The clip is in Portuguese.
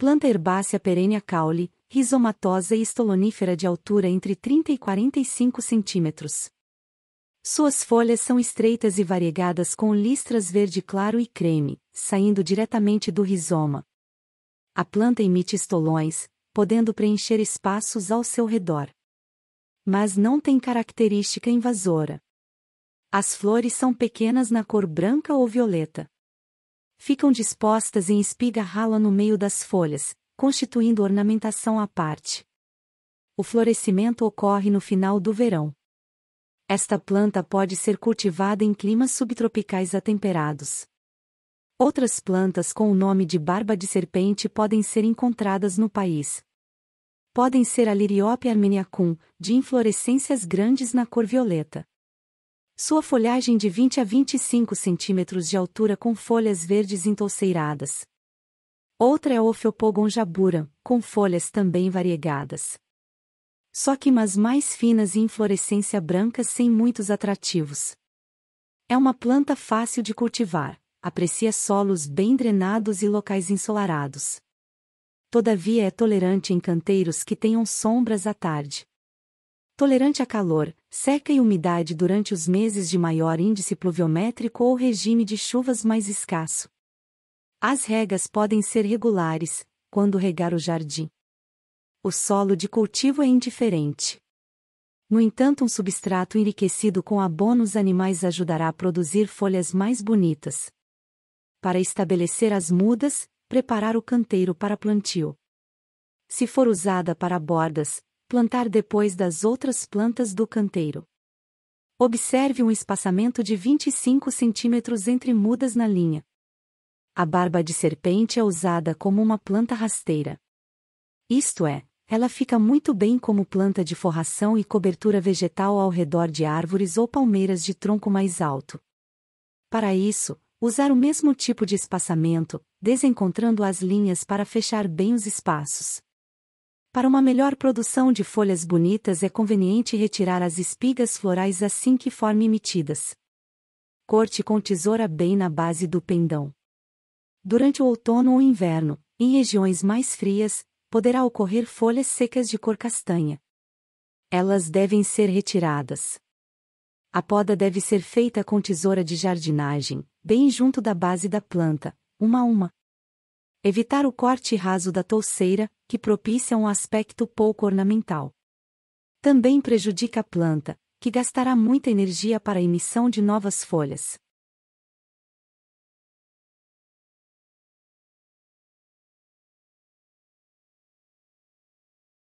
Planta herbácea perene caule, rizomatosa e estolonífera de altura entre 30 e 45 centímetros. Suas folhas são estreitas e variegadas com listras verde claro e creme, saindo diretamente do rizoma. A planta emite estolões, podendo preencher espaços ao seu redor. Mas não tem característica invasora. As flores são pequenas na cor branca ou violeta ficam dispostas em espiga rala no meio das folhas, constituindo ornamentação à parte. O florescimento ocorre no final do verão. Esta planta pode ser cultivada em climas subtropicais atemperados. Outras plantas com o nome de barba de serpente podem ser encontradas no país. Podem ser a Liriope armeniacum, de inflorescências grandes na cor violeta. Sua folhagem de 20 a 25 centímetros de altura com folhas verdes entolceiradas. Outra é o Ophiopogon jabura, com folhas também variegadas. Só que mas mais finas e inflorescência branca sem muitos atrativos. É uma planta fácil de cultivar, aprecia solos bem drenados e locais ensolarados. Todavia é tolerante em canteiros que tenham sombras à tarde tolerante a calor, seca e umidade durante os meses de maior índice pluviométrico ou regime de chuvas mais escasso. As regas podem ser regulares, quando regar o jardim. O solo de cultivo é indiferente. No entanto, um substrato enriquecido com abonos animais ajudará a produzir folhas mais bonitas. Para estabelecer as mudas, preparar o canteiro para plantio. Se for usada para bordas, plantar depois das outras plantas do canteiro. Observe um espaçamento de 25 centímetros entre mudas na linha. A barba de serpente é usada como uma planta rasteira. Isto é, ela fica muito bem como planta de forração e cobertura vegetal ao redor de árvores ou palmeiras de tronco mais alto. Para isso, usar o mesmo tipo de espaçamento, desencontrando as linhas para fechar bem os espaços. Para uma melhor produção de folhas bonitas é conveniente retirar as espigas florais assim que forem emitidas. Corte com tesoura bem na base do pendão. Durante o outono ou inverno, em regiões mais frias, poderá ocorrer folhas secas de cor castanha. Elas devem ser retiradas. A poda deve ser feita com tesoura de jardinagem, bem junto da base da planta, uma a uma, Evitar o corte raso da touceira, que propicia um aspecto pouco ornamental. Também prejudica a planta, que gastará muita energia para a emissão de novas folhas.